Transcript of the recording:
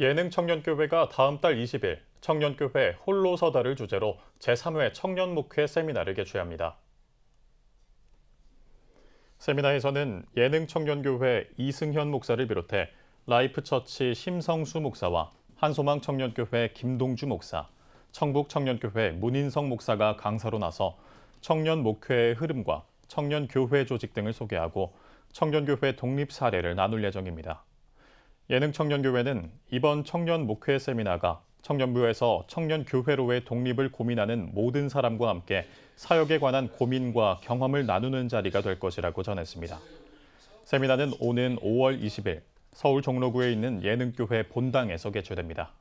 예능청년교회가 다음 달 20일 청년교회 홀로 서다를 주제로 제3회 청년목회 세미나를 개최합니다. 세미나에서는 예능청년교회 이승현 목사를 비롯해 라이프처치 심성수 목사와 한소망청년교회 김동주 목사, 청북청년교회 문인성 목사가 강사로 나서 청년 목회의 흐름과 청년교회 조직 등을 소개하고 청년교회 독립 사례를 나눌 예정입니다. 예능청년교회는 이번 청년 목회 세미나가 청년부에서 청년교회로의 독립을 고민하는 모든 사람과 함께 사역에 관한 고민과 경험을 나누는 자리가 될 것이라고 전했습니다. 세미나는 오는 5월 20일 서울 종로구에 있는 예능교회 본당에서 개최됩니다.